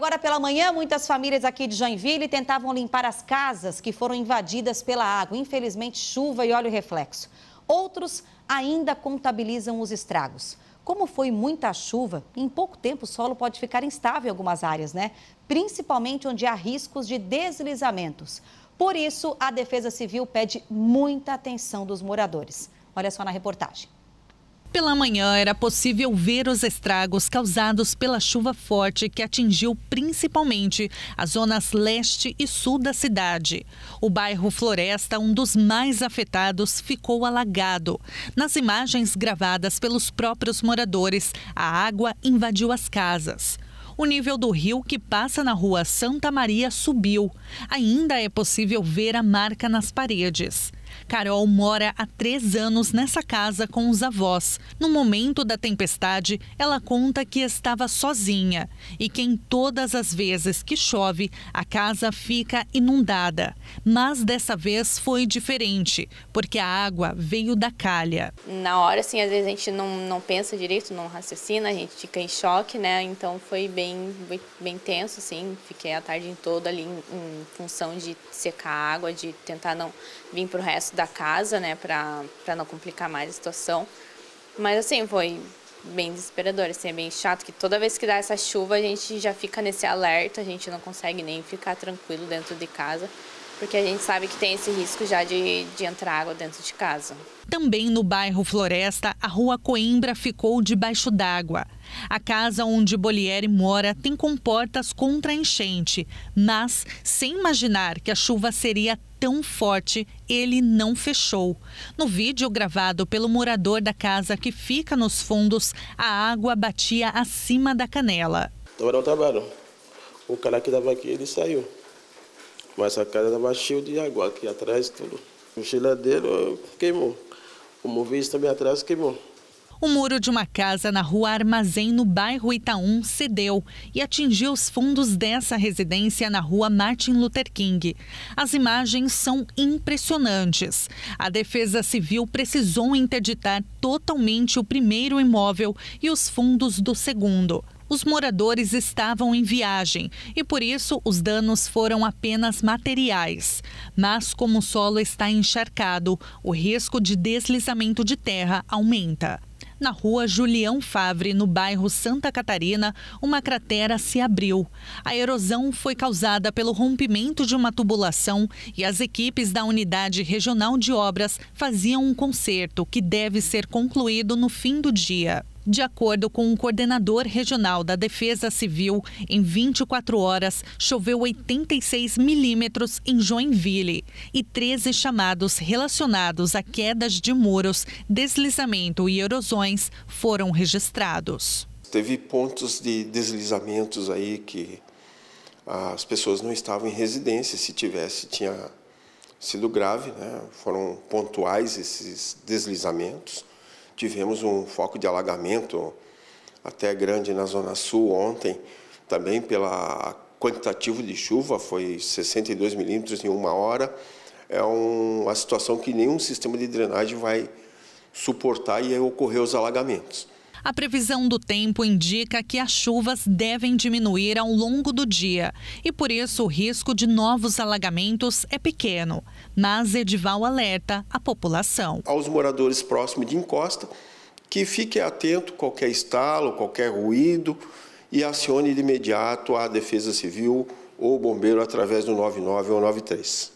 Agora pela manhã, muitas famílias aqui de Joinville tentavam limpar as casas que foram invadidas pela água. Infelizmente, chuva e óleo reflexo. Outros ainda contabilizam os estragos. Como foi muita chuva, em pouco tempo o solo pode ficar instável em algumas áreas, né? Principalmente onde há riscos de deslizamentos. Por isso, a Defesa Civil pede muita atenção dos moradores. Olha só na reportagem. Pela manhã era possível ver os estragos causados pela chuva forte que atingiu principalmente as zonas leste e sul da cidade. O bairro Floresta, um dos mais afetados, ficou alagado. Nas imagens gravadas pelos próprios moradores, a água invadiu as casas. O nível do rio que passa na rua Santa Maria subiu. Ainda é possível ver a marca nas paredes. Carol mora há três anos nessa casa com os avós. No momento da tempestade, ela conta que estava sozinha e que em todas as vezes que chove, a casa fica inundada. Mas dessa vez foi diferente, porque a água veio da calha. Na hora, assim, às vezes a gente não, não pensa direito, não raciocina, a gente fica em choque, né? Então foi bem, bem, tenso, assim. Fiquei a tarde toda ali em, em função de secar a água, de tentar não vir para o resto resto da casa, né, para não complicar mais a situação. Mas assim, foi bem desesperador, assim, é bem chato que toda vez que dá essa chuva a gente já fica nesse alerta, a gente não consegue nem ficar tranquilo dentro de casa, porque a gente sabe que tem esse risco já de, de entrar água dentro de casa. Também no bairro Floresta, a rua Coimbra ficou debaixo d'água. A casa onde Bolieri mora tem comportas contra a enchente, mas sem imaginar que a chuva seria tão forte, ele não fechou. No vídeo gravado pelo morador da casa que fica nos fundos, a água batia acima da canela. um trabalho. O cara que estava aqui, ele saiu. Mas a casa estava cheia de água aqui atrás, tudo. O geladeiro queimou. O movimento também atrás queimou. O muro de uma casa na rua Armazém, no bairro Itaum, cedeu e atingiu os fundos dessa residência na rua Martin Luther King. As imagens são impressionantes. A Defesa Civil precisou interditar totalmente o primeiro imóvel e os fundos do segundo os moradores estavam em viagem e por isso os danos foram apenas materiais. Mas como o solo está encharcado, o risco de deslizamento de terra aumenta na rua Julião Favre, no bairro Santa Catarina, uma cratera se abriu. A erosão foi causada pelo rompimento de uma tubulação e as equipes da Unidade Regional de Obras faziam um conserto que deve ser concluído no fim do dia. De acordo com o um coordenador regional da Defesa Civil, em 24 horas choveu 86 milímetros em Joinville e 13 chamados relacionados a quedas de muros, deslizamento e erosões foram registrados. Teve pontos de deslizamentos aí que as pessoas não estavam em residência, se tivesse tinha sido grave, né? foram pontuais esses deslizamentos Tivemos um foco de alagamento até grande na Zona Sul ontem, também pela quantitativo de chuva, foi 62 milímetros em uma hora. É um, uma situação que nenhum sistema de drenagem vai suportar e aí ocorreu os alagamentos. A previsão do tempo indica que as chuvas devem diminuir ao longo do dia e por isso o risco de novos alagamentos é pequeno. Mas Edival alerta a população. Aos moradores próximos de encosta que fique atento a qualquer estalo, qualquer ruído e acione de imediato a Defesa Civil ou o bombeiro através do 99 ou 93.